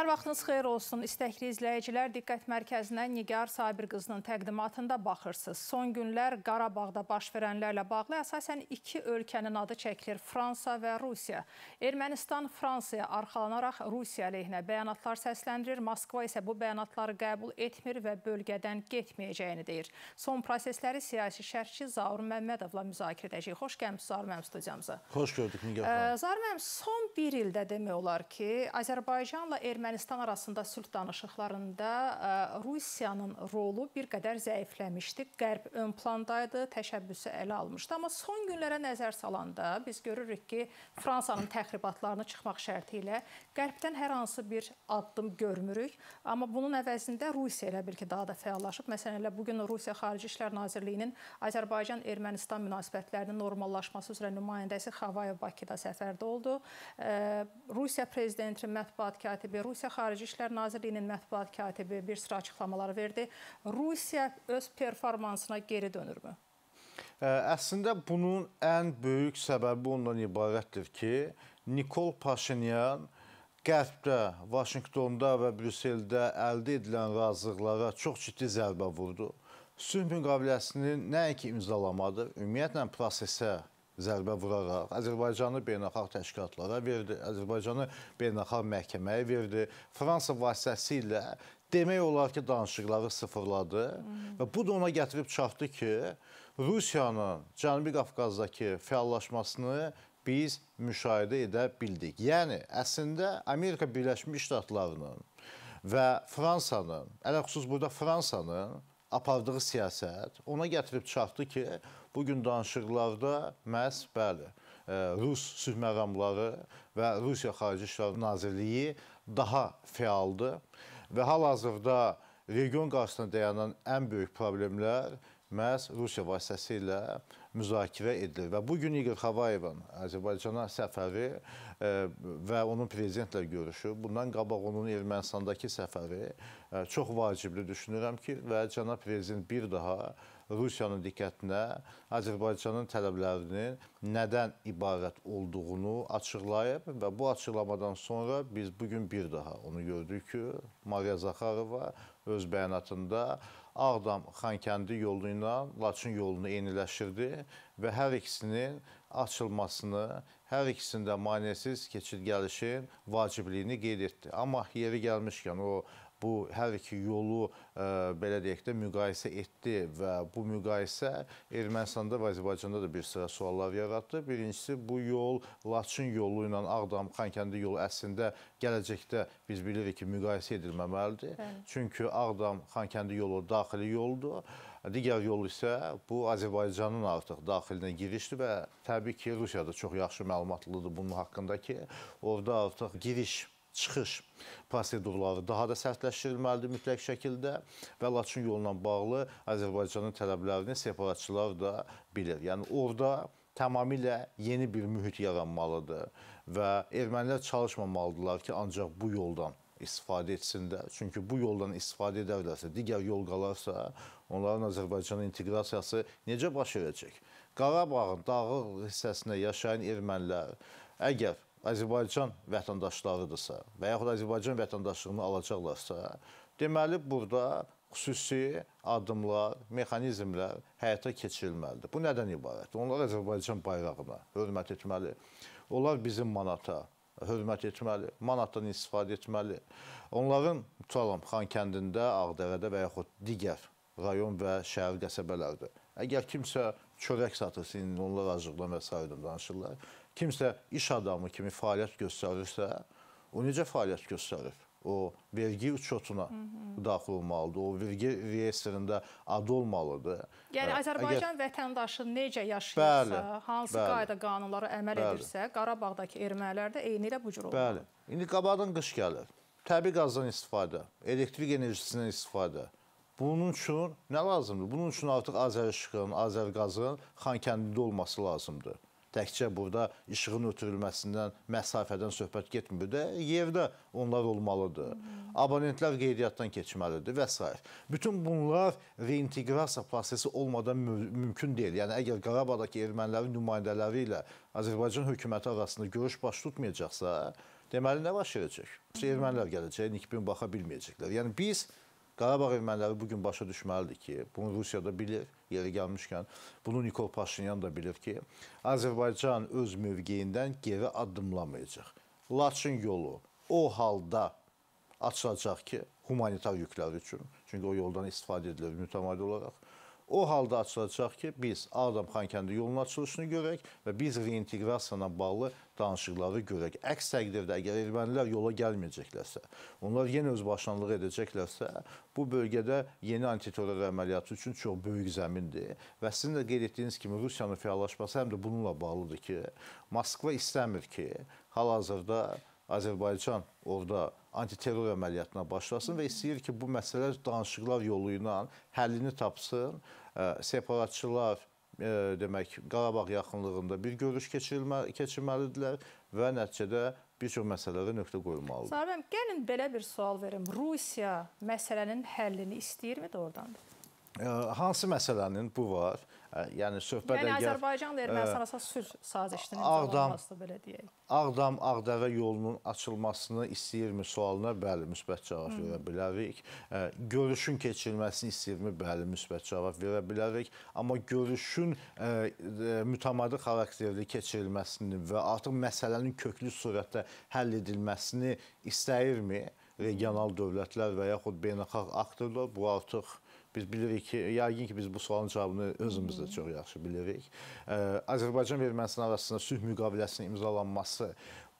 Hər vaxtınız xeyir olsun. İstəkli izləyicilər diqqət mərkəzindən Nigar Sabir qızının təqdimatında baxırsınız. Son günlər Qarabağda baş verənlərlə bağlı əsasən iki ölkənin adı çəkilir. Fransa və Rusiya. Ermənistan Fransaya arxalanaraq Rusiya əleyhinə bəyanatlar səsləndirir. Moskva isə bu bəyanatları qəbul etmir və bölgədən getməyəcəyini deyir. Son prosesləri siyasi şərhçi Zaur Məmmədovla müzakirə edəcəyik. Xoş gəlmisiniz Zaur müəllim studiyamıza. Xoş gördük Nigar xanım. Zaur müəllim son bir ildə demək olar ki, Azərbaycanla Ermənistan Ermənistan arasında sülh danışıqlarında e, Rusiyanın rolu bir qədər zəifləmişdi. Qərb ön plandaydı, təşəbbüsü ələ almışdı. Amma son günlərə nəzər salanda biz görürük ki, Fransanın təxribatlarını çıxmaq şərti ilə Qərbdən hər hansı bir addım görmürük. Amma bunun əvəzində Rusiya elə bil ki, daha da fəallaşıb. Məsələn, elə bu gün Rusiya Xarici İşlər Nazirliyinin Azərbaycan-Ermənistan münasibətlərinin normallaşması üzrə nümayəndəsi Xavayev Bakıda səfərdə oldu. E, Rusiya prezidenti, mətbuat katibi, Rusiya isə Xarici İşlər Nazirliyinin mətbuat katibi bir sıra açıqlamalar verdi. Rusiya öz performansına geri dönürmü? Əslində bunun ən böyük səbəbi ondan ibarətdir ki, Nikol Paşinyan Qərbdə, Vaşinqtonda və Brüsseldə əldə edilən razılıqlara çox ciddi zərbə vurdu. Sülh müqaviləsini nəinki imzalamadı, ümumiyyətlə prosesə zərbə vuraraq Azərbaycanı beynəlxalq təşkilatlara verdi, Azərbaycanı beynəlxalq məhkəməyə verdi. Fransa vasitəsilə demək olar ki, danışıqları sıfırladı və bu da ona gətirib çatdı ki, Rusiyanın Cənubi Qafqazdakı fəallaşmasını biz müşahidə edə bildik. Yəni əslində Amerika Birləşmiş Ştatlarının və Fransanın, ələxüsus burada Fransanın apardığı siyasət ona gətirib çatdı ki, bu gün danışıqlarda məhz bəli e, Rus sülh məramları və Rusiya Xarici İşlər Nazirliyi daha fəaldır və hal-hazırda region qarşısında dayanan ən böyük problemlər məhz Rusiya vasitəsilə müzakirə edilir. Və bu gün İqor Xavayevin Azərbaycana səfəri e, və onun prezidentlə görüşü, bundan qabaq onun Ermənistandakı səfəri e, çox vacibli düşünürəm ki, və cənab prezident bir daha Rusiyanın diqqətinə Azərbaycanın tələblərinin nədən ibarət olduğunu açıqlayıb və bu açıqlamadan sonra biz bu gün bir daha onu gördük ki, Maria Zaxarova öz bəyanatında Ağdam Xankəndi yolu ilə Laçın yolunu eyniləşdirdi və hər ikisinin açılmasını hər ikisində maneəsiz keçid gəlişin vacibliyini qeyd etdi. Amma yeri gəlmişkən o bu hər iki yolu ə, e, belə deyək də müqayisə etdi və bu müqayisə Ermənistanda və Azərbaycanda da bir sıra suallar yaratdı. Birincisi bu yol Laçın yolu ilə Ağdam Xankəndi yolu əslində gələcəkdə biz bilirik ki, müqayisə edilməməlidir. Bəli. Çünki Ağdam Xankəndi yolu daxili yoldur. E, digər yol isə bu Azərbaycanın artıq daxilinə girişdir və təbii ki, Rusiyada çox yaxşı məlumatlıdır bunun haqqında ki, orada artıq giriş çıxış prosedurları daha da sərtləşdirilməlidir mütləq şəkildə və Laçın yoluna bağlı Azərbaycanın tələblərini separatçılar da bilir. Yəni orada tamamilə yeni bir mühit yaranmalıdır və ermənilər çalışmamalıdırlar ki, ancaq bu yoldan istifadə etsin də. Çünki bu yoldan istifadə edərlərsə, digər yol qalarsa, onların Azərbaycana inteqrasiyası necə baş verəcək? Qarabağın dağlıq hissəsində yaşayan ermənilər əgər Azərbaycan vətəndaşlarıdırsa və yaxud Azərbaycan vətəndaşlığını alacaqlarsa, deməli burada xüsusi addımlar, mexanizmlər həyata keçirilməlidir. Bu nədən ibarətdir? Onlar Azərbaycan bayrağına hörmət etməli. Onlar bizim manata, hörmət etməli, manatdan istifadə etməli. Onların tutalım Xankəndində, Ağdərədə və yaxud digər rayon və şəhər qəsəbələrdə. Əgər kimsə çörək satırsa, indi onlar acıqdan və s. danışırlar. Kimsə iş adamı kimi fəaliyyət göstərirsə, o necə fəaliyyət göstərir? O vergi uçotuna, daxil olmalıdır. O vergi reyestrində adı olmalıdır. Yəni hə, Azərbaycan Əgər... vətəndaşı necə yaşayırsa, bəli, hansı bəli, qayda qanunlara əməl bəli. edirsə, Qarabağdakı ermənilər də eyni ilə bu cür olur. Bəli. İndi qabadan qış gəlir. Təbii qazdan istifadə, elektrik enerjisindən istifadə. Bunun üçün nə lazımdır? Bunun üçün artıq Azərişıqın, Azərqazın Xankəndində olması lazımdır təkcə burada işığın ötürülməsindən, məsafədən söhbət getmir də, yerdə onlar olmalıdır. Abonentlər qeydiyyatdan keçməlidir və s. Bütün bunlar reinteqrasiya prosesi olmadan mü mümkün deyil. Yəni əgər Qarabağdakı ermənilərin nümayəndələri ilə Azərbaycan hökuməti arasında görüş baş tutmayacaqsa, deməli nə baş verəcək? Ermənilər gələcək, nikbin baxa bilməyəcəklər. Yəni biz Qarabağ erməniləri bu gün başa düşməlidir ki, bunu Rusiya da bilir, yeri gəlmişkən bunu Nikol Paşinyan da bilir ki, Azərbaycan öz mövqeyindən geri addımlamayacaq. Laçın yolu o halda açılacaq ki, humanitar yüklər üçün. Çünki o yoldan istifadə edilir mütəmadi olaraq. O halda açılacaq ki, biz Ağdam Xankəndi yolunun açılışını görək və biz reinteqrasiyayla bağlı danışıqları görək. Əks təqdirdə əgər ermənilər yola gəlməyəcəklərsə, onlar yenə öz başlanlığı edəcəklərsə, bu bölgədə yeni antiterror əməliyyatı üçün çox böyük zəmindir. Və sizin də qeyd etdiyiniz kimi Rusiyanın fəallaşması həm də bununla bağlıdır ki, Moskva istəmir ki, hal-hazırda Azərbaycan orada antiterror əməliyyatına başlasın və istəyir ki, bu məsələ danışıqlar yolu ilə həllini tapsın. Separatçılar demək Qarabağ yaxınlığında bir görüş keçirilmə keçirməlidirlər və nəticədə bir çox məsələlərə nöqtə qoyulmalıdır. Sarım, gəlin belə bir sual verim. Rusiya məsələnin həllini istəyirmi də oradan? Hansı məsələnin bu var? yəni söhbət yəni, əgər... Yəni Azərbaycanla Ermənistan arasında sülh sazişinin imzalanması belə deyək. Ağdam, Ağdərə yolunun açılmasını istəyirmi sualına? Bəli, müsbət cavab verə bilərik. Görüşün keçirilməsini istəyirmi? Bəli, müsbət cavab verə bilərik. Amma görüşün mütəmadi xarakterli keçirilməsini və artıq məsələnin köklü surətdə həll edilməsini istəyirmi regional dövlətlər və yaxud beynəlxalq aktorlar? Bu artıq Biz bilirik ki, yəqin ki, biz bu sualın cavabını özümüz də çox yaxşı bilirik. Azərbaycan və Ermənistan arasında sülh müqaviləsinin imzalanması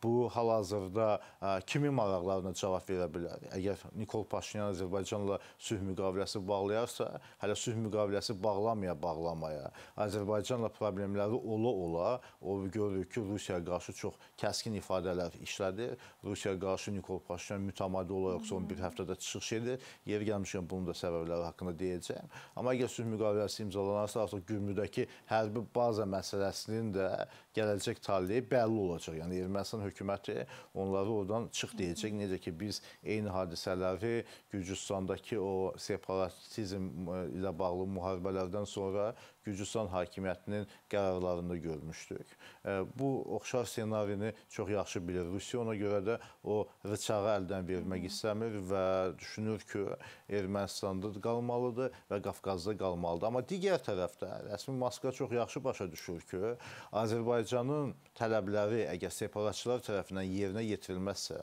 bu hal-hazırda e, kimi maraqlarına cavab verə bilər? Əgər Nikol Paşinyan Azərbaycanla sülh müqaviləsi bağlayarsa, hələ sülh müqaviləsi bağlamaya bağlamaya, Azərbaycanla problemləri ola-ola, o görürük ki, Rusiyaya qarşı çox kəskin ifadələr işlədir. Rusiyaya qarşı Nikol Paşinyan mütəmadi olaraq son bir həftədə çıxış edir. Yer gəlmişəm bunun da səbəbləri haqqında deyəcəm. Amma əgər sülh müqaviləsi imzalanarsa, artıq Gümrüdəki hərbi baza məsələsinin də gələcək taleyi bəlli olacaq. Yəni Ermənistan hökuməti onları oradan çıx deyəcək. Necə ki biz eyni hadisələri Gürcüstandakı o separatizm e, ilə bağlı müharibələrdən sonra Gürcüstan hakimiyyətinin qərarlarında görmüşdük. E, bu oxşar ssenarini çox yaxşı bilir. Rusiya ona görə də o rıçağı əldən vermək istəmir və düşünür ki, Ermənistanda qalmalıdır və Qafqazda qalmalıdır. Amma digər tərəfdə rəsmi Moskva çox yaxşı başa düşür ki, Azərbaycan Azərbaycanın tələbləri əgər separatçılar tərəfindən yerinə yetirilməzsə,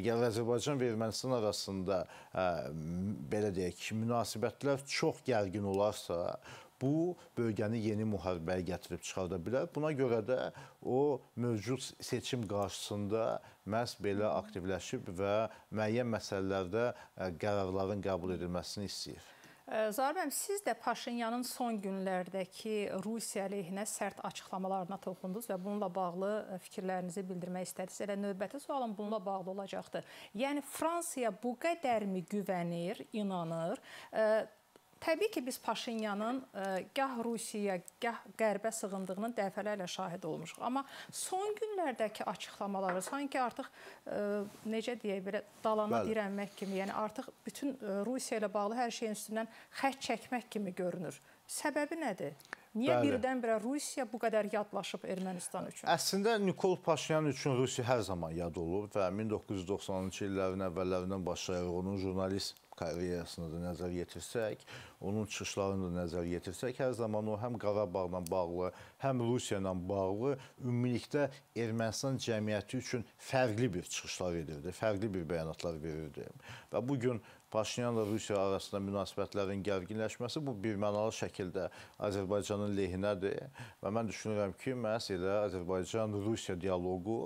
əgər Azərbaycan və Ermənistan arasında ə, belə deyək ki, münasibətlər çox gərgin olarsa, bu bölgəni yeni müharibəyə gətirib çıxarda bilər. Buna görə də o mövcud seçim qarşısında məhz belə aktivləşib və müəyyən məsələlərdə qərarların qəbul edilməsini istəyir. Zahir bənim, siz də Paşinyanın son günlərdəki Rusiya əleyhinə sərt açıqlamalarına toxundunuz və bununla bağlı e, fikirlərinizi bildirmək istədiniz. Elə növbəti sualım bununla bağlı olacaqdır. Yəni Fransiya bu qədərmi güvənir, inanır? Təbii ki, biz Paşinyanın ə, e, gah Rusiyaya, gah Qərbə sığındığının dəfələrlə şahid olmuşuq. Amma son günlərdəki açıqlamaları sanki artıq ə, e, necə deyək belə dalana Bəli. dirənmək kimi, yəni artıq bütün ə, e, Rusiya ilə bağlı hər şeyin üstündən xətt çəkmək kimi görünür. Səbəbi nədir? Niyə birdən-birə Rusiya bu qədər yadlaşıb Ermənistan üçün? Əslində Nikol Paşinyan üçün Rusiya hər zaman yad olub və 1990-cı illərin əvvəllərindən başlayaraq onun jurnalist karyerasını da nəzər yetirsək, onun çıxışlarını da nəzər yetirsək, hər zaman o həm Qarabağla bağlı, həm Rusiya ilə bağlı ümumilikdə Ermənistan cəmiyyəti üçün fərqli bir çıxışlar edirdi, fərqli bir bəyanatlar verirdi. Və bu gün Paşinyanla Rusiya arasında münasibətlərin gərginləşməsi bu birmənalı şəkildə Azərbaycanın lehinədir və mən düşünürəm ki, məhz elə Azərbaycan-Rusiya dialoqu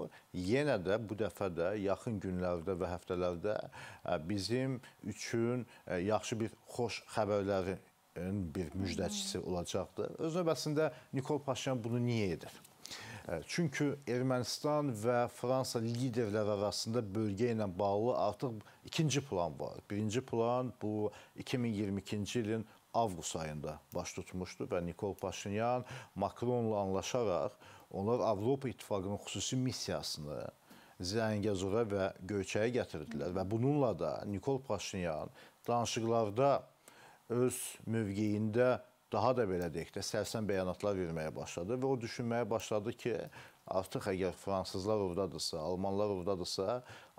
yenə də bu dəfə də yaxın günlərdə və həftələrdə e, bizim üçün e, yaxşı bir xoş xəbərlərin bir müjdəçisi olacaqdır. Öz növbəsində Nikol Paşinyan bunu niyə edir? Çünki Ermənistan və Fransa liderləri arasında bölgə ilə bağlı artıq ikinci plan var. Birinci plan bu 2022-ci ilin avqust ayında baş tutmuşdu və Nikol Paşinyan Makronla anlaşaraq onlar Avropa İttifaqının xüsusi missiyasını Zəngəzura və Göyçəyə gətirdilər və bununla da Nikol Paşinyan danışıqlarda öz mövqeyində daha da belə deyək də sərsən bəyanatlar verməyə başladı və o düşünməyə başladı ki, artıq əgər fransızlar ordadırsa, almanlar ordadırsa,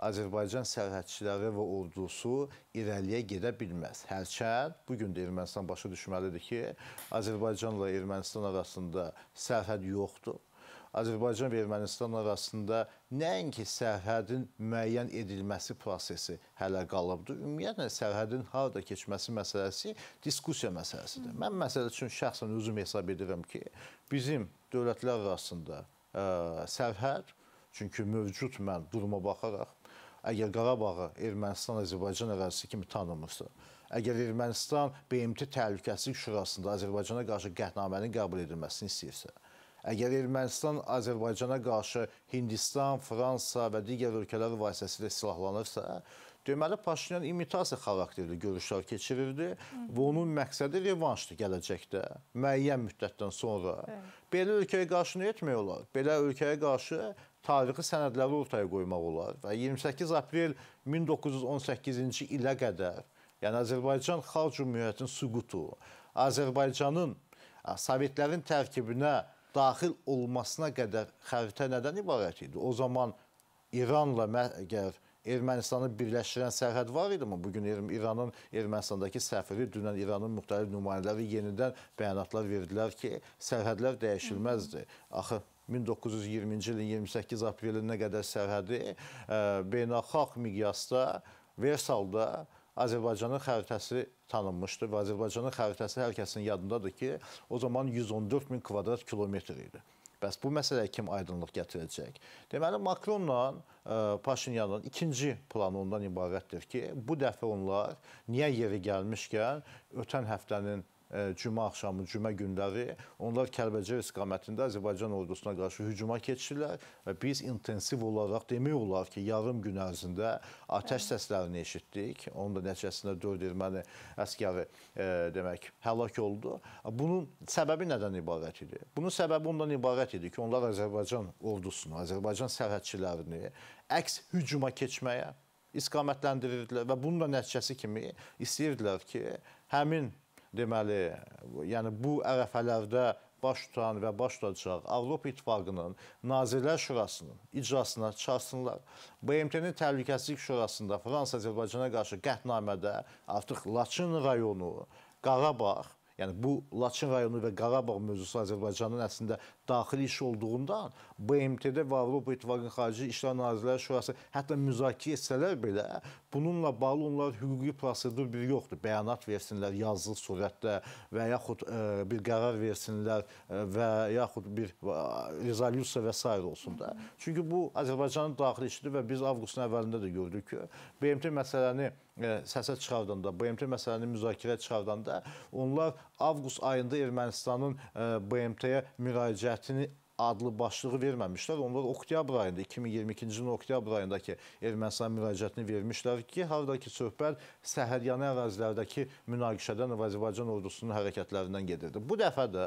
Azərbaycan sərhədçiləri və ordusu irəliyə gedə bilməz. Hərçənd bu gün də Ermənistan başa düşməlidir ki, Azərbaycanla Ermənistan arasında sərhəd yoxdur Azərbaycan və Ermənistan arasında nəinki sərhədin müəyyən edilməsi prosesi hələ qalıbdır. Ümumiyyətlə sərhədin harda keçməsi məsələsi diskussiya məsələsidir. Mən məsəl üçün şəxsən özüm hesab edirəm ki, bizim dövlətlər arasında ə, sərhəd çünki mövcud mən duruma baxaraq əgər Qarabağı Ermənistan Azərbaycan ərazisi kimi tanımırsa, əgər Ermənistan BMT Təhlükəsizlik Şurasında Azərbaycana qarşı qətnamənin qəbul edilməsini istəyirsə, Əgər Ermənistan Azərbaycana qarşı Hindistan, Fransa və digər ölkələr vasitəsilə silahlanırsa, deməli Paşinyan imitasiya xarakterli görüşlər keçirirdi və onun məqsədi revanşdır gələcəkdə, müəyyən müddətdən sonra. Belə ölkəyə qarşı nə etmək olar? Belə ölkəyə qarşı tarixi sənədləri ortaya qoymaq olar və 28 aprel 1918-ci ilə qədər, yəni Azərbaycan Xalq Cümhuriyyətinin süqutu, Azərbaycanın Sovetlərin tərkibinə daxil olmasına qədər xəritə nədən ibarət idi? O zaman İranla məgər Ermənistanı birləşdirən sərhəd var idimi? Bu gün İranın Ermənistandakı səfiri dünən İranın müxtəlif nümayəndələri yenidən bəyanatlar verdilər ki, sərhədlər dəyişilməzdir. Axı 1920-ci ilin 28 aprelinə qədər sərhədi ə, e, beynəlxalq miqyasda Versalda Azərbaycanın xəritəsi tanınmışdır və Azərbaycanın xəritəsi hər kəsin yadındadır ki, o zaman 114 min kvadrat kilometr idi. Bəs bu məsələyə kim aydınlıq gətirəcək? Deməli, Makronla e, Paşinyanın ikinci planı ondan ibarətdir ki, bu dəfə onlar niyə yeri gəlmişkən ötən həftənin cümə axşamı, cümə günləri onlar Kəlbəcər istiqamətində Azərbaycan ordusuna qarşı hücuma keçdilər və biz intensiv olaraq demək olar ki, yarım gün ərzində atəş səslərini eşitdik. Onun da nəticəsində 4 erməni əskəri e, demək həlak oldu. Bunun səbəbi nədən ibarət idi? Bunun səbəbi ondan ibarət idi ki, onlar Azərbaycan ordusunu, Azərbaycan sərhədçilərini əks hücuma keçməyə istiqamətləndirdilər və bunun da nəticəsi kimi istəyirdilər ki, həmin deməli, yəni bu ərəfələrdə baş tutan və baş tutacaq Avropa İttifaqının Nazirlər Şurasının icrasına çağırsınlar. BMT-nin Təhlükəsizlik Şurasında Fransa Azərbaycana qarşı qətnamədə artıq Laçın rayonu, Qarabağ Yəni bu Laçın rayonu və Qarabağ mövzusu Azərbaycanın əslində daxili iş olduğundan BMT-də və Avropa İttifaqının Xarici İşlər Nazirləri Şurası hətta müzakirə etsələr belə bununla bağlı onlar hüquqi prosedur bir yoxdur. Bəyanat versinlər yazılı surətdə və yaxud ə, e, bir qərar versinlər e, və yaxud bir e, rezolyusiya və s. olsun da. Çünki bu Azərbaycanın daxili işidir və biz avqustun əvvəlində də gördük ki, BMT məsələni səsə çıxardanda, BMT məsələni müzakirə çıxardanda onlar avqust ayında Ermənistanın e, BMT-yə müraciətini adlı başlığı verməmişlər. Onlar oktyabr ayında 2022-ci ilin oktyabr ayındakı Ermənistan müraciətini vermişlər ki, haradakı söhbət səhəryanı əvəzlərdəki münaqişədən Azərbaycan ordusunun hərəkətlərindən gedirdi. Bu dəfə də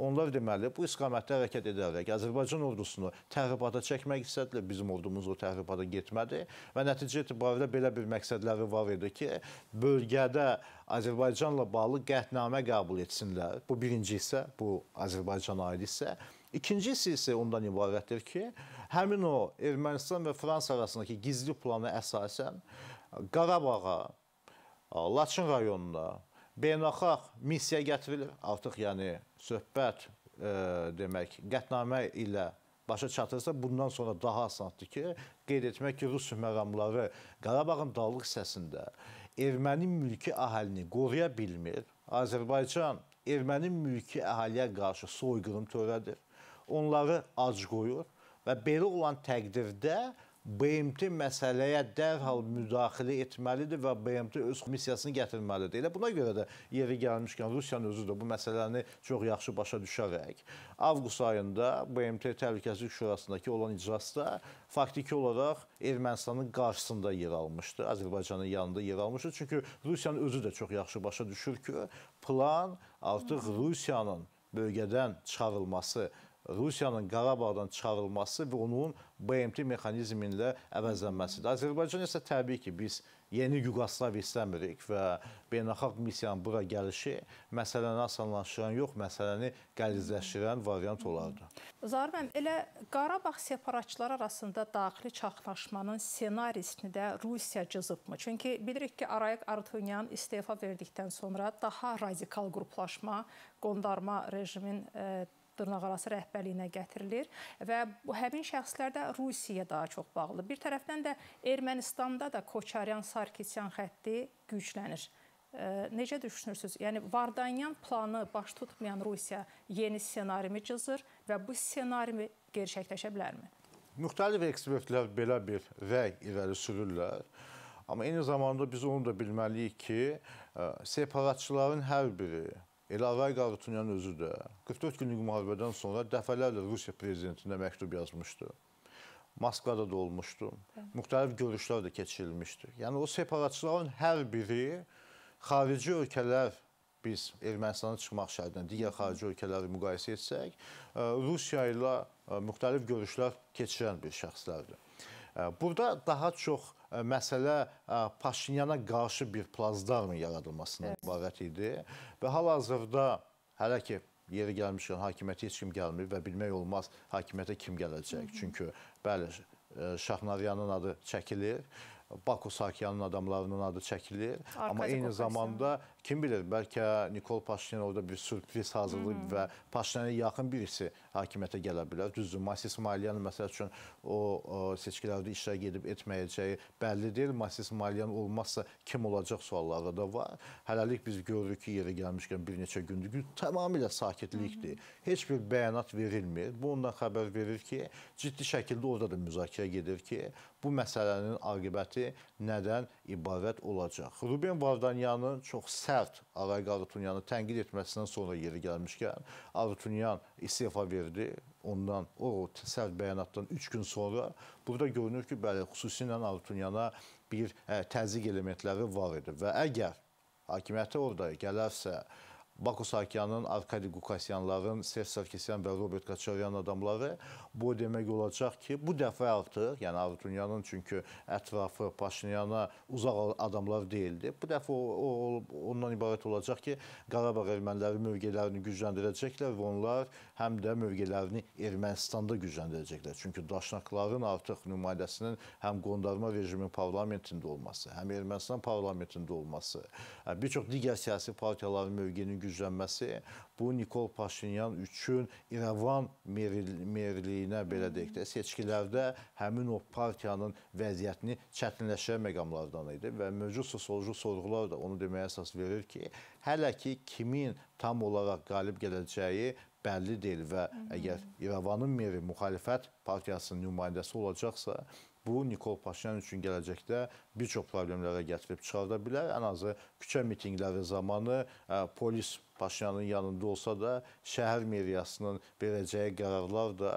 onlar deməli bu istiqamətdə hərəkət edərək Azərbaycan ordusunu təhribata çəkmək istədilər. Bizim ordumuz o təhribata getmədi və nəticə itibarilə belə bir məqsədləri var idi ki, bölgədə Azərbaycanla bağlı qətnamə qəbul etsinlər. Bu birinci isə, bu Azərbaycana aid isə İkincisi isə ondan ibarətdir ki, həmin o Ermənistan və Fransa arasındakı gizli plana əsasən Qarabağa, Laçın rayonuna beynəlxalq missiya gətirilir. Artıq yəni söhbət ə, e, demək qətnamə ilə başa çatırsa bundan sonra daha asandır ki, qeyd etmək ki, rus məramları Qarabağın dağlıq hissəsində erməni mülki əhalini qoruya bilmir. Azərbaycan erməni mülki əhaliyə qarşı soyqırım törədir onları ac qoyur və belə olan təqdirdə BMT məsələyə dərhal müdaxilə etməlidir və BMT öz missiyasını gətirməlidir. Elə buna görə də yeri gəlmişkən Rusiyanın özü də bu məsələni çox yaxşı başa düşərək avqust ayında BMT Təhlükəsizlik Şurasındakı olan iclasda faktiki olaraq Ermənistanın qarşısında yer almışdı, Azərbaycanın yanında yer almışdı. Çünki Rusiyanın özü də çox yaxşı başa düşür ki, plan artıq Rusiyanın bölgədən çıxarılması Rusiyanın Qarabağdan çıxarılması və onun BMT mexanizmi ilə əvəzlənməsidir. Azərbaycan isə təbii ki, biz yeni Yugoslaviya istəmirik və beynəlxalq missiyanın bura gəlişi məsələni asanlaşdıran yox, məsələni qəlizləşdirən variant olardı. Zahir bəy, elə Qarabağ separatçıları arasında daxili çaxnaşmanın ssenarisini də Rusiya cızıbmı? Çünki bilirik ki, Arayik Artunyan istefa verdikdən sonra daha radikal qruplaşma, qondarma rejimin e, dırnaqarası rəhbərliyinə gətirilir və bu həmin şəxslər də Rusiyaya daha çox bağlı. Bir tərəfdən də Ermənistanda da Koçaryan-Sarkisyan xətti güclənir. Necə düşünürsüz? Yəni Vardanyan planı baş tutmayan Rusiya yeni ssenarimi cızır və bu ssenarimi gerçəkləşə bilərmi? Müxtəlif ekspertlər belə bir rəy irəli sürürlər. Amma eyni zamanda biz onu da bilməliyik ki, separatçıların hər biri Elavay Qarutunyan yəni özü də 44 günlük müharibədən sonra dəfələrlə Rusiya prezidentinə məktub yazmışdı. Moskvada da olmuşdu. Hı. Hə. Müxtəlif görüşlər də keçirilmişdi. Yəni o separatçıların hər biri xarici ölkələr biz Ermənistana çıxmaq şərtinə digər xarici ölkələri müqayisə etsək, Rusiya ilə müxtəlif görüşlər keçirən bir şəxslərdir. Burada daha çox e, məsələ e, Paşinyana qarşı bir plazdarmın yaradılmasından evet. ibarət idi və hal-hazırda hələ ki yeri gəlmişkən hakimiyyətə heç kim gəlmir və bilmək olmaz hakimiyyətə kim gələcək. Hı -hı. Çünki bəli e, Şahnaryanın adı çəkilir. Baku Sakyanın adamlarının adı çəkilir. Arka Amma eyni zamanda kim bilir, bəlkə Nikol Paşinyan orada bir sürpriz hazırlayıb hmm. və Paşinyana yaxın birisi hakimiyyətə gələ bilər. Düzdür, Masis Malyan məsəl üçün o, o seçkilərdə işə gedib etməyəcəyi bəlli deyil. Masis Malyan olmazsa kim olacaq sualları da var. Hələlik biz görürük ki, yerə gəlmişkən bir neçə gündür gün tamamilə sakitlikdir. Hı hmm. -hı. Heç bir bəyanat verilmir. Bu ondan xəbər verir ki, ciddi şəkildə orada da müzakirə gedir ki, bu məsələnin aqibəti nədən ibarət olacaq. Ruben Vardanyanın çox sərt sərt Aray Qarutunyanı tənqid etməsindən sonra yeri gəlmişkən, Qarutunyan istifa verdi. Ondan o sərt bəyanatdan 3 gün sonra burada görünür ki, bəli, xüsusilə Qarutunyana bir ə, e, təzyiq elementləri var idi və əgər hakimiyyətə orada gələrsə, Bako Sakyanın, Arkadi Qukasyanların, Serj Sarkisyan və Robert Qaçaryan adamları bu demək olacaq ki, bu dəfə artıq, yəni Arduyanın çünki ətrafı Paşinyana uzaq adamlar deyildi. Bu dəfə o, o ondan ibarət olacaq ki, Qarabağ erməniləri mövqelərini gücləndirəcəklər və onlar həm də mövqelərini Ermənistanda gücləndirəcəklər. Çünki daşnaqların artıq nümayəndəsinin həm qondarma rejimin parlamentində olması, həm Ermənistan parlamentində olması, hə, bir çox digər siyasi partiyaların mövqeyinin gücləndirilməsi güclənməsi bu Nikol Paşinyan üçün İrəvan merliyinə belə deyək də seçkilərdə həmin o partiyanın vəziyyətini çətinləşən məqamlardan idi və mövcud sosioloji sorğular da onu deməyə əsas verir ki, hələ ki kimin tam olaraq qalib gələcəyi bəlli deyil və əgər İrəvanın meri müxalifət partiyasının nümayəndəsi olacaqsa, Bu Nikol Paşinyan üçün gələcəkdə bir çox problemlərə gətirib çıxarda bilər. Ən azı küçə mitinqləri zamanı polis Paşinyanın yanında olsa da, şəhər meriyasının verəcəyi qərarlar da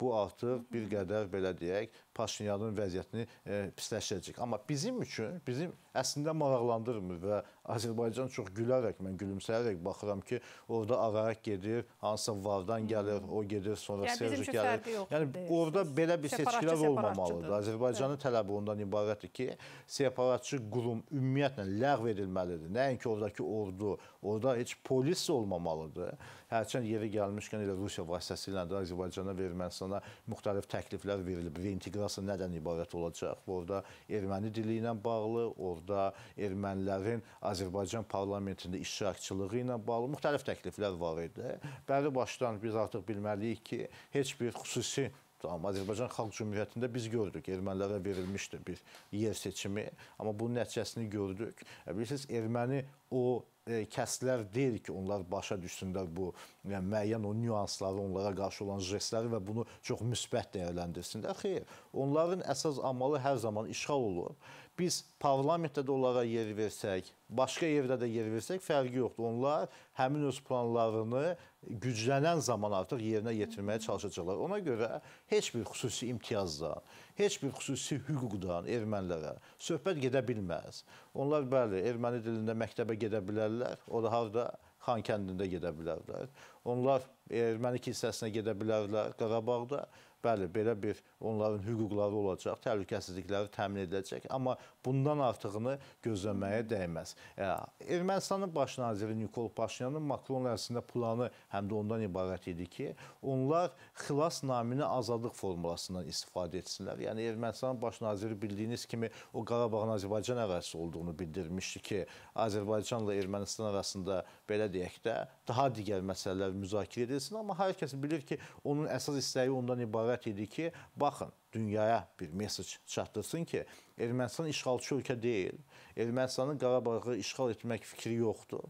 bu artıq bir qədər belə deyək, Paşinyanın vəziyyətini e, pisləşəcək. Amma bizim üçün, bizim əslində maraqlandırmır və Azərbaycan çox gülərək, mən gülümsəyərək baxıram ki, orada Araq gedir, hansısa Vardan gəlir, o gedir, sonra yəni, Serj gəlir. Yəni deyil. orada belə bir seçkilər olmamalıdır. Azərbaycanın tələbi ondan ibarətdir ki, separatçı qurum ümumiyyətlə ləğv edilməlidir. Nəinki oradakı ordu, orada heç polis olmamalıdır. Hərçənd yeri gəlmişkən elə Rusiya vasitəsilə də Azərbaycana və Ermənistana müxtəlif təkliflər verilib. Reinteqrasiya nədən ibarət olacaq? Orada erməni dili ilə bağlı, orada ermənilərin Azərbaycan parlamentində iştirakçılığı ilə bağlı müxtəlif təkliflər var idi. Bəli başdan biz artıq bilməliyik ki, heç bir xüsusi Tamam, Azərbaycan Xalq Cümhuriyyətində biz gördük, ermənilərə verilmişdi bir yer seçimi, amma bunun nəticəsini gördük. E, bilirsiniz, erməni o E, kəslər deyil ki, onlar başa düşsünlər bu yəni, müəyyən o nüansları, onlara qarşı olan jestləri və bunu çox müsbət dəyərləndirsinlər. Xeyr, onların əsas amalı hər zaman işğal olur. Biz parlamentdə də onlara yer versək, başqa yerdə də yer versək, fərqi yoxdur. Onlar həmin öz planlarını güclənən zaman artıq yerinə yetirməyə çalışacaqlar. Ona görə heç bir xüsusi imtiyazdan, heç bir xüsusi hüquqdan ermənilərə söhbət gedə bilməz. Onlar bəli, erməni dilində məktəbə gedə bilərlər, o da harda Xan kəndində gedə bilərlər. Onlar erməni kilsəsinə gedə bilərlər Qarabağda. Bəli, belə bir onların hüquqları olacaq, təhlükəsizlikləri təmin ediləcək, amma bundan artığını gözləməyə dəyməz. Ermənistanın baş naziri Nikol Paşinyanın Makron əslində planı həm də ondan ibarət idi ki, onlar xilas naminə azadlıq formulasından istifadə etsinlər. Yəni Ermənistanın baş naziri bildiyiniz kimi o Qarabağın Azərbaycan ərazisi olduğunu bildirmişdi ki, Azərbaycanla Ermənistan arasında belə deyək də, daha digər məsələlər müzakirə edilsin, amma hər kəs bilir ki, onun əsas istəyi ondan ibarət idi ki, baxın, dünyaya bir mesaj çatdırsın ki, Ermənistan işğalçı ölkə deyil. Ermənistanın Qarabağı işğal etmək fikri yoxdur.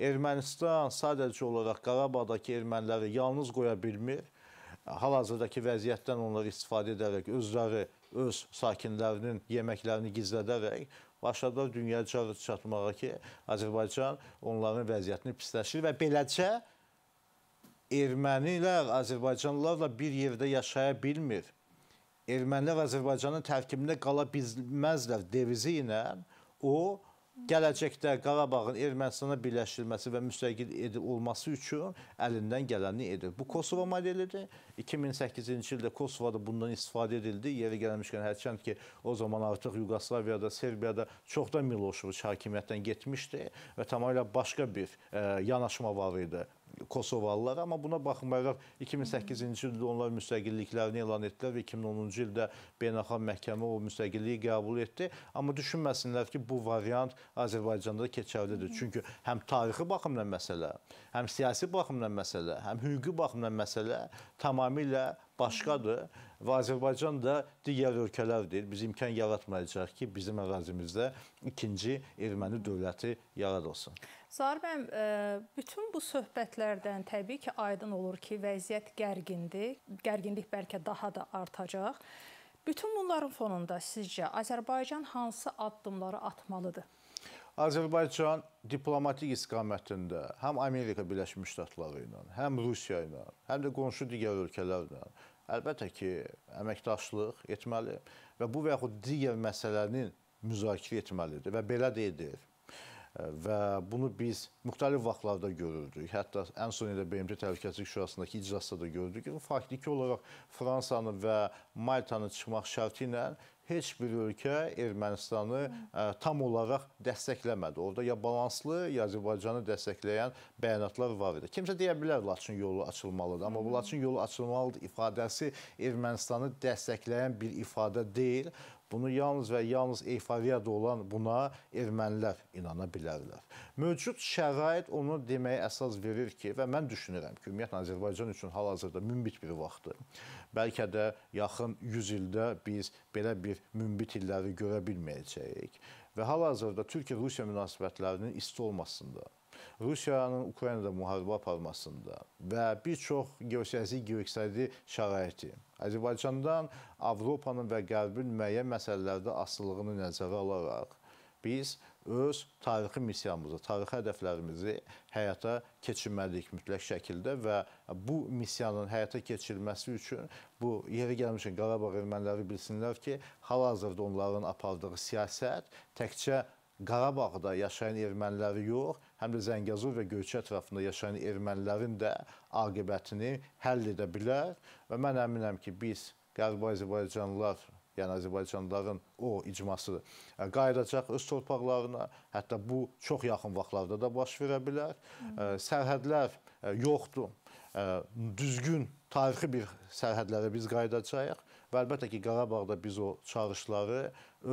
Ermənistan sadəcə olaraq Qarabağdakı erməniləri yalnız qoya bilmir. Hal-hazırdakı vəziyyətdən onları istifadə edərək özləri öz sakinlərinin yeməklərini gizlədərək başladılar dünyaya çatmağa ki, Azərbaycan onların vəziyyətini pisləşir və beləcə ermənilər Azərbaycanlılarla bir yerdə yaşaya bilmir. Ermənilər Azərbaycanın tərkibində qala bilməzlər devizi ilə o gələcəkdə Qarabağın Ermənistana birləşdirilməsi və müstəqil edil olması üçün əlindən gələni edir. Bu Kosova modelidir. 2008-ci ildə Kosovada bundan istifadə edildi. Yeri gəlmişkən hərçənd ki, o zaman artıq Yuqoslaviyada, Serbiyada çoxdan Miloševiç hakimiyyətdən getmişdi və tamamilə başqa bir ə, e, yanaşma var idi Kosovalılar, amma buna baxmayaraq 2008-ci ildə onlar müstəqilliklərini elan etdilər və 2010-cu ildə beynəlxalq məhkəmə o müstəqilliyi qəbul etdi. Amma düşünməsinlər ki, bu variant Azərbaycanda da keçərlidir. Çünki həm tarixi baxımdan məsələ, həm siyasi baxımdan məsələ, həm hüquqi baxımdan məsələ tamamilə başqadır və Azərbaycan da digər ölkələrdir. Biz imkan yaratmayacaq ki, bizim ərazimizdə ikinci erməni dövləti yaradılsın. Zahir bəy, e, bütün bu söhbətlərdən təbii ki, aydın olur ki, vəziyyət gərgindir. Gərginlik bəlkə daha da artacaq. Bütün bunların fonunda sizcə Azərbaycan hansı addımları atmalıdır? Azərbaycan diplomatik istiqamətində həm Amerika Birləşmiş Ştatları ilə, həm Rusiya ilə, həm də qonşu digər ölkələrlə əlbəttə ki, əməkdaşlıq etməli və bu və yaxud digər məsələnin müzakirə etməlidir və belə də edir və bunu biz müxtəlif vaxtlarda görürdük. Hətta ən son ilə BMT Təhlükəsizlik Şurasındakı iclasda da gördük ki, faktiki olaraq Fransanın və Maltanın çıxmaq şərti ilə heç bir ölkə Ermənistanı ə, e, tam olaraq dəstəkləmədi. Orada ya balanslı, ya Azərbaycanı dəstəkləyən bəyanatlar var idi. Kimsə deyə bilər Laçın yolu açılmalıdır, amma bu Laçın yolu açılmalıdır ifadəsi Ermənistanı dəstəkləyən bir ifadə deyil. Bunu yalnız və yalnız eyforiyada olan buna ermənilər inana bilərlər. Mövcud şərait onu deməyə əsas verir ki, və mən düşünürəm ki, ümumiyyətlə Azərbaycan üçün hal-hazırda münbit bir vaxtdır. Bəlkə də yaxın 100 ildə biz belə bir münbit illəri görə bilməyəcəyik və hal-hazırda Türkiyə-Rusiya münasibətlərinin isti olmasında Rusiyanın Ukraynada müharibə aparmasında və bir çox geosiyasi, geoiqtisadi şəraiti Azərbaycandan Avropanın və Qərbin müəyyən məsələlərdə asılılığını nəzərə alaraq biz öz tarixi missiyamızı, tarixi hədəflərimizi həyata keçirməliyik mütləq şəkildə və bu missiyanın həyata keçirilməsi üçün bu yerə gəlmişin Qarabağ erməniləri bilsinlər ki, hal-hazırda onların apardığı siyasət təkcə Qarabağda yaşayan erməniləri yox, həm də Zəngəzur və Göyçə ətrafında yaşayan ermənilərin də aqibətini həll edə bilər və mən əminəm ki, biz Qərbi Azərbaycanlılar, yəni Azərbaycanlıların o icması e, qayıdacaq öz torpaqlarına. Hətta bu çox yaxın vaxtlarda da baş verə bilər. E, sərhədlər e, yoxdur. Düzgün tarixi bir sərhədlərə biz qayıdacağıq və əlbəttə ki, Qarabağda biz o çağırışları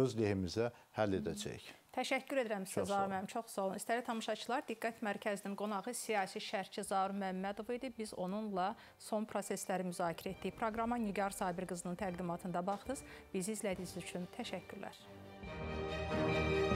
öz lehimizə həll edəcəyik. Təşəkkür edirəm sizə Zaur müəllim, çox sağ olun. İstərli tamaşaçılar, diqqət mərkəzinin qonağı siyasi şərhçi Zaur Məmmədov idi. Biz onunla son prosesləri müzakirə etdik. Proqrama Nigar Sabir qızının təqdimatında baxdınız. Bizi izlədiyiniz üçün təşəkkürlər. Müzik